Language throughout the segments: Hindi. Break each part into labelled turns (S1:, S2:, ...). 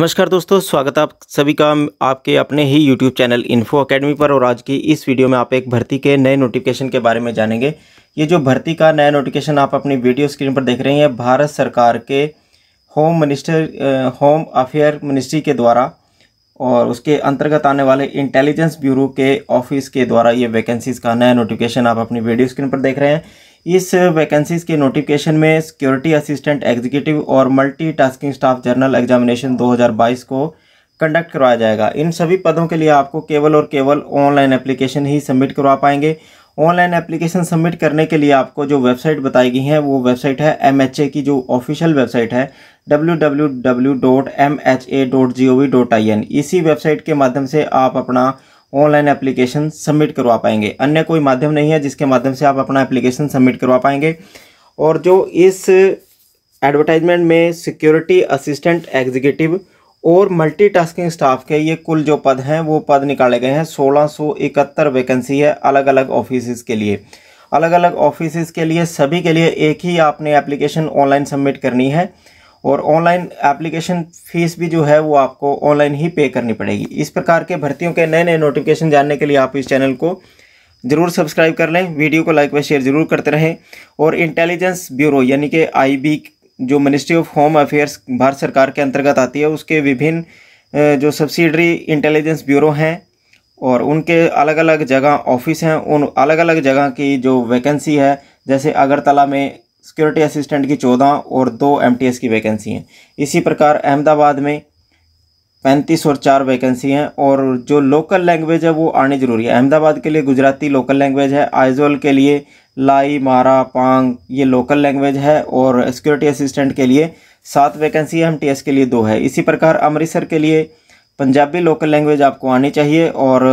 S1: नमस्कार दोस्तों स्वागत आप सभी का आपके अपने ही YouTube चैनल इन्फो अकेडमी पर और आज की इस वीडियो में आप एक भर्ती के नए नोटिफिकेशन के बारे में जानेंगे ये जो भर्ती का नया नोटिफिकेशन आप अपनी वीडियो स्क्रीन पर देख रहे हैं भारत सरकार के home minister home affair ministry के द्वारा और उसके अंतर्गत आने वाले इंटेलिजेंस ब्यूरो के ऑफिस के द्वारा ये वैकेंसीज़ का नया नोटिफिकेशन आप अपनी वीडियो स्क्रीन पर देख रहे हैं इस वैकेंसीज के नोटिफिकेशन में सिक्योरिटी असिस्टेंट एग्जीक्यूटिव और मल्टीटास्किंग स्टाफ जर्नल एग्जामिनेशन 2022 को कंडक्ट करवाया जाएगा इन सभी पदों के लिए आपको केवल और केवल ऑनलाइन एप्लीकेशन ही सबमिट करवा पाएंगे ऑनलाइन एप्लीकेशन सबमिट करने के लिए आपको जो वेबसाइट बताई गई है वो वेबसाइट है एम की जो ऑफिशियल वेबसाइट है डब्ल्यू इसी वेबसाइट के माध्यम से आप अपना ऑनलाइन एप्लीकेशन सबमिट करवा पाएंगे अन्य कोई माध्यम नहीं है जिसके माध्यम से आप अपना एप्लीकेशन सबमिट करवा पाएंगे और जो इस एडवर्टाइजमेंट में सिक्योरिटी असिस्टेंट एग्जीक्यूटिव और मल्टीटास्किंग स्टाफ के ये कुल जो पद हैं वो पद निकाले गए हैं सोलह वैकेंसी है अलग अलग ऑफिस के लिए अलग अलग ऑफिस के लिए सभी के लिए एक ही आपने एप्लीकेशन ऑनलाइन सबमिट करनी है और ऑनलाइन एप्लीकेशन फीस भी जो है वो आपको ऑनलाइन ही पे करनी पड़ेगी इस प्रकार के भर्तियों के नए नए नोटिफिकेशन जानने के लिए आप इस चैनल को ज़रूर सब्सक्राइब कर लें वीडियो को लाइक व शेयर ज़रूर करते रहें और इंटेलिजेंस ब्यूरो यानी कि आईबी जो ministry of home affairs Bharat सरकार के अंतर्गत आती है उसके विभिन्न जो सब्सिडरी इंटेलिजेंस ब्यूरो हैं और उनके अलग अलग जगह ऑफिस हैं उन अलग अलग जगह की जो वैकेंसी है जैसे अगरतला में सिक्योरिटी असिस्टेंट की चौदह और दो एम की वैकेंसी हैं इसी प्रकार अहमदाबाद में पैंतीस और चार वैकेंसी हैं और जो लोकल लैंग्वेज है वो आनी ज़रूरी है अहमदाबाद के लिए गुजराती लोकल लैंग्वेज है आइजोल के लिए लाई मारा पांग ये लोकल लैंग्वेज है और सिक्योरिटी असिस्टेंट के लिए सात वैकेंसी है एम के लिए दो है इसी प्रकार अमृतसर के लिए पंजाबी लोकल लैंग्वेज आपको आनी चाहिए और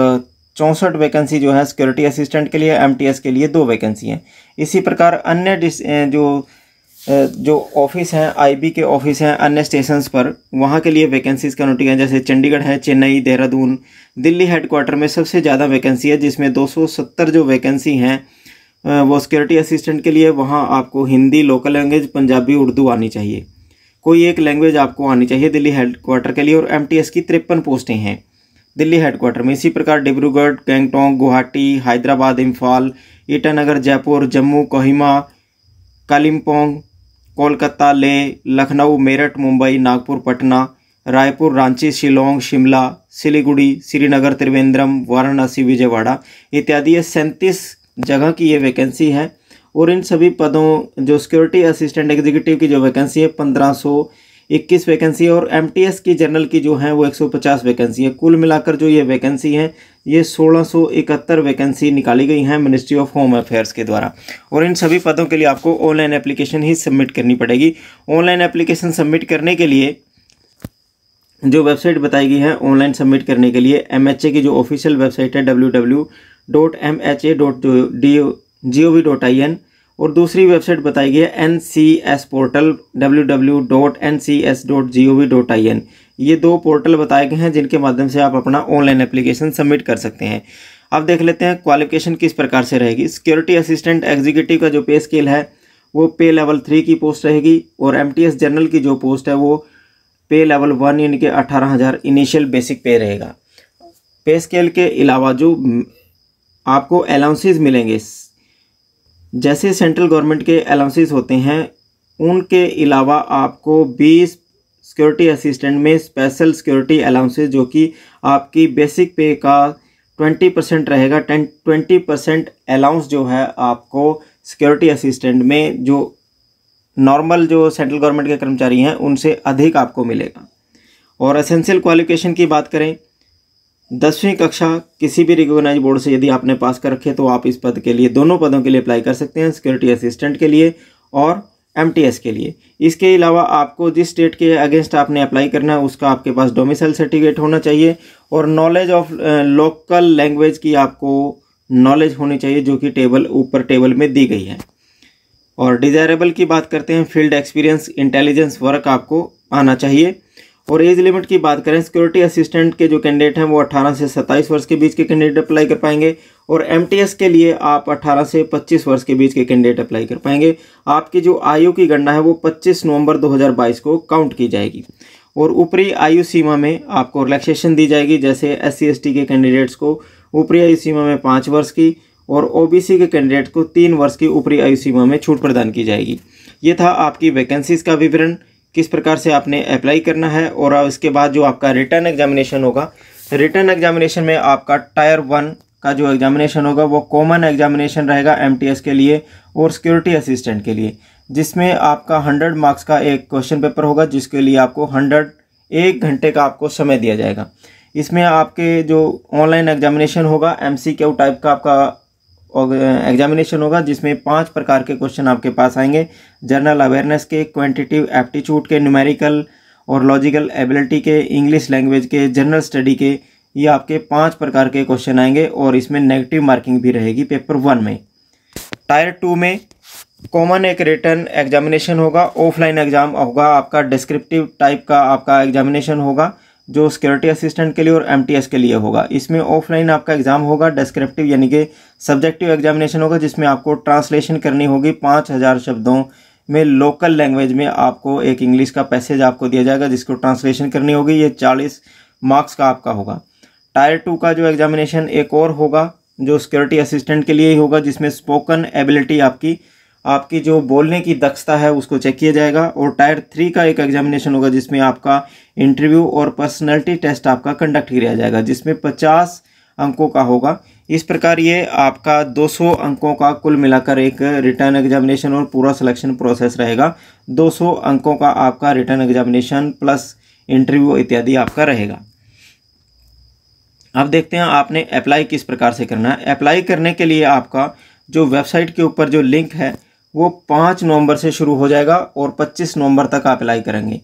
S1: चौंसठ वैकेंसी जो है सिक्योरिटी असिस्टेंट के लिए एमटीएस के लिए दो वैकेंसी हैं इसी प्रकार अन्य जो जो ऑफिस हैं आईबी के ऑफिस हैं अन्य स्टेशन पर वहाँ के लिए वैकेंसीज का नोटिंग है जैसे चंडीगढ़ है चेन्नई देहरादून दिल्ली हेडक्वार्टर में सबसे ज़्यादा वैकेंसी है जिसमें 270 जो वैकेंसी हैं वो सिक्योरिटी असिस्टेंट के लिए वहाँ आपको हिंदी लोकल लैंग्वेज पंजाबी उर्दू आनी चाहिए कोई एक लैंग्वेज आपको आनी चाहिए दिल्ली हेडक्वार्टर के लिए और एम की तिरपन पोस्टें हैं दिल्ली हेडक्वार्टर में इसी प्रकार डिब्रूगढ़ गैंगटोंग गुवाहाटी हैदराबाद इम्फाल ईटानगर जयपुर जम्मू कोहिमा कालिम्पोंग कोलकाता लेह लखनऊ मेरठ मुंबई नागपुर पटना रायपुर रांची शिलोंग शिमला सिलीगुड़ी श्रीनगर त्रिवेंद्रम वाराणसी विजयवाड़ा इत्यादि ये सैंतीस जगह की ये वैकेंसी है और इन सभी पदों जो सिक्योरिटी असिस्टेंट एग्जीक्यूटिव की जो वैकेंसी है पंद्रह सौ इक्कीस वैकेंसी है और एम की जनरल की जो है वो एक सौ पचास वैकेंसी है कुल मिलाकर जो ये वैकेंसी है ये सोलह सौ इकहत्तर वैकेंसी निकाली गई हैं मिनिस्ट्री ऑफ होम अफेयर्स के द्वारा और इन सभी पदों के लिए आपको ऑनलाइन एप्लीकेशन ही सबमिट करनी पड़ेगी ऑनलाइन एप्लीकेशन सबमिट करने के लिए जो वेबसाइट बताई गई है ऑनलाइन सबमिट करने के लिए एम की जो ऑफिशियल वेबसाइट है W W dot M H A dot जो D O G O V dot I N और दूसरी वेबसाइट बताई गई है N C S portal W W dot N C S dot G O V dot I N ये दो पोर्टल बताए गए हैं जिनके माध्यम से आप अपना ऑनलाइन एप्लीकेशन सबमिट कर सकते हैं अब देख लेते हैं क्वालिफिकेशन किस प्रकार से रहेगी सिक्योरिटी असिस्टेंट एग्जीक्यूटिव का जो पे स्केल है वो पे लेवल थ्री की पोस्ट रहेगी और एम टी एस जनरल की जो पोस्ट है वो पे लेवल वन यानी कि अठारह हज़ार इनिशियल बेसिक पे रहेगा पे स्केल के अलावा जो आपको अलाउंसेज मिलेंगे जैसे सेंट्रल गवर्नमेंट के अलाउंसेस होते हैं उनके अलावा आपको बीस सिक्योरिटी असिस्टेंट में स्पेशल सिक्योरिटी अलाउंसेस जो कि आपकी बेसिक पे का ट्वेंटी परसेंट रहेगा टेन ट्वेंटी परसेंट अलाउंस जो है आपको सिक्योरिटी असिस्टेंट में जो नॉर्मल जो सेंट्रल गवर्नमेंट के कर्मचारी हैं उनसे अधिक आपको मिलेगा और असेंशियल क्वालिफिकेशन की बात करें दसवीं कक्षा किसी भी रिकोगनाइज बोर्ड से यदि आपने पास कर रखे तो आप इस पद के लिए दोनों पदों के लिए अप्लाई कर सकते हैं सिक्योरिटी असिस्टेंट के लिए और एम के लिए इसके अलावा आपको जिस स्टेट के अगेंस्ट आपने अप्लाई करना है उसका आपके पास डोमिसाइल सर्टिफिकेट होना चाहिए और नॉलेज ऑफ लोकल लैंग्वेज की आपको नॉलेज होनी चाहिए जो कि टेबल ऊपर टेबल में दी गई है और डिज़ायरेबल की बात करते हैं फील्ड एक्सपीरियंस इंटेलिजेंस वर्क आपको आना चाहिए और एज लिमिट की बात करें सिक्योरिटी असिस्टेंट के जो कैंडिडेट हैं वो 18 से 27 वर्ष के बीच के कैंडिडेट अप्लाई कर पाएंगे और एम के लिए आप 18 से 25 वर्ष के बीच के कैंडिडेट अप्लाई कर पाएंगे आपकी जो आयु की गणना है वो 25 नवंबर 2022 को काउंट की जाएगी और ऊपरी आयु सीमा में आपको रिलैक्सेशन दी जाएगी जैसे एस सी के कैंडिडेट्स को ऊपरी आयु सीमा में पाँच वर्ष की और ओ के कैंडिडेट को तीन वर्ष की ऊपरी आयु सीमा में छूट प्रदान की जाएगी ये था आपकी वैकेंसीज़ का विवरण किस प्रकार से आपने अप्लाई करना है और उसके बाद जो आपका रिटर्न एग्जामिनेशन होगा रिटर्न एग्जामिनेशन में आपका टायर वन का जो एग्जामिनेशन होगा वो कॉमन एग्जामिनेशन रहेगा एमटीएस के लिए और सिक्योरिटी असिस्टेंट के लिए जिसमें आपका हंड्रेड मार्क्स का एक क्वेश्चन पेपर होगा जिसके लिए आपको हंड्रेड एक घंटे का आपको समय दिया जाएगा इसमें आपके जो ऑनलाइन एग्जामिनेशन होगा एम टाइप का आपका एग्जामिनेशन होगा जिसमें पांच प्रकार के क्वेश्चन आपके पास आएंगे जनरल अवेयरनेस के क्वांटिटिव एप्टीट्यूड के न्यूमेरिकल और लॉजिकल एबिलिटी के इंग्लिश लैंग्वेज के जनरल स्टडी के ये आपके पांच प्रकार के क्वेश्चन आएंगे और इसमें नेगेटिव मार्किंग भी रहेगी पेपर वन में टायर टू में कॉमन एक रिटर्न एग्जामिनेशन होगा ऑफलाइन एग्जाम होगा आपका डिस्क्रिप्टिव टाइप का आपका एग्जामिनेशन होगा जो सिक्योरिटी असिस्टेंट के लिए और एम के लिए होगा इसमें ऑफलाइन आपका एग्ज़ाम होगा डिस्क्रिप्टिव यानी कि सब्जेक्टिव एग्जामिनेशन होगा जिसमें आपको ट्रांसलेशन करनी होगी पाँच हज़ार शब्दों में लोकल लैंग्वेज में आपको एक इंग्लिश का पैसेज आपको दिया जाएगा जिसको ट्रांसलेशन करनी होगी ये चालीस मार्क्स का आपका होगा टायर टू का जो एग्जामिनेशन एक और होगा जो सिक्योरिटी असिस्टेंट के लिए ही होगा जिसमें स्पोकन एबिलिटी आपकी आपकी जो बोलने की दक्षता है उसको चेक किया जाएगा और टायर थ्री का एक एग्जामिनेशन होगा जिसमें आपका इंटरव्यू और पर्सनैलिटी टेस्ट आपका कंडक्ट किया जाएगा जिसमें पचास अंकों का होगा इस प्रकार ये आपका 200 अंकों का कुल मिलाकर एक रिटर्न एग्जामिनेशन और पूरा सिलेक्शन प्रोसेस रहेगा 200 अंकों का आपका रिटर्न एग्जामिनेशन प्लस इंटरव्यू इत्यादि आपका रहेगा अब देखते हैं आपने अप्लाई किस प्रकार से करना है अप्लाई करने के लिए आपका जो वेबसाइट के ऊपर जो लिंक है वो पाँच नवंबर से शुरू हो जाएगा और पच्चीस नवंबर तक आप अप्लाई करेंगे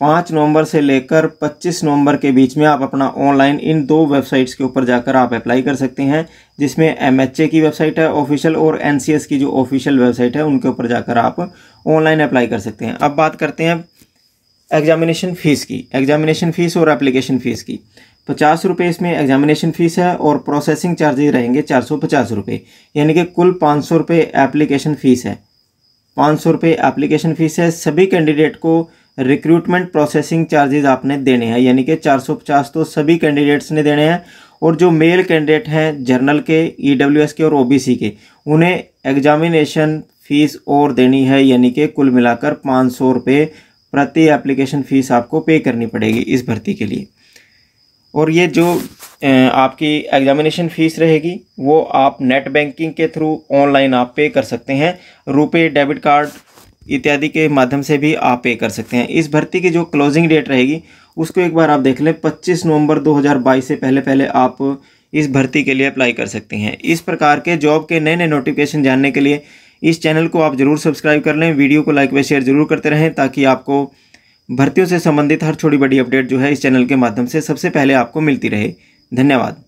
S1: पाँच नवंबर से लेकर पच्चीस नवंबर के बीच में आप अपना ऑनलाइन इन दो वेबसाइट्स के ऊपर जाकर आप अप्लाई कर सकते हैं जिसमें एम की वेबसाइट है ऑफिशियल और एन की जो ऑफिशियल वेबसाइट है उनके ऊपर जाकर आप ऑनलाइन अप्लाई कर सकते हैं अब बात करते हैं एग्जामिनेशन फ़ीस की एग्जामिनेशन फ़ीस और एप्लीकेशन फ़ीस की पचास रुपये इसमें एग्जामिनेशन फ़ीस है और प्रोसेसिंग चार्जेज रहेंगे चार सौ पचास रुपये यानी कि कुल पाँच सौ रुपये एप्लीकेशन फ़ीस है पाँच सौ रुपये एप्लीकेशन फ़ीस है सभी कैंडिडेट को रिक्रूटमेंट प्रोसेसिंग चार्जेज आपने देने हैं यानी कि चार सौ पचास तो सभी कैंडिडेट्स ने देने हैं और जो मेल कैंडिडेट हैं जर्नल के ई e के और ओ के उन्हें एग्जामिनेशन फ़ीस और देनी है यानी कि कुल मिलाकर पाँच सौ रुपये प्रति एप्लीकेशन फ़ीस आपको पे करनी पड़ेगी इस भर्ती के लिए और ये जो आपकी एग्ज़ामिनेशन फ़ीस रहेगी वो आप नेट बैंकिंग के थ्रू ऑनलाइन आप पे कर सकते हैं रुपए डेबिट कार्ड इत्यादि के माध्यम से भी आप पे कर सकते हैं इस भर्ती की जो क्लोजिंग डेट रहेगी उसको एक बार आप देख लें 25 नवंबर 2022 से पहले पहले आप इस भर्ती के लिए अप्लाई कर सकते हैं इस प्रकार के जॉब के नए नए नोटिफिकेशन जानने के लिए इस चैनल को आप ज़रूर सब्सक्राइब कर लें वीडियो को लाइक व शेयर ज़रूर करते रहें ताकि आपको भर्तियों से संबंधित हर छोटी बड़ी अपडेट जो है इस चैनल के माध्यम से सबसे पहले आपको मिलती रहे धन्यवाद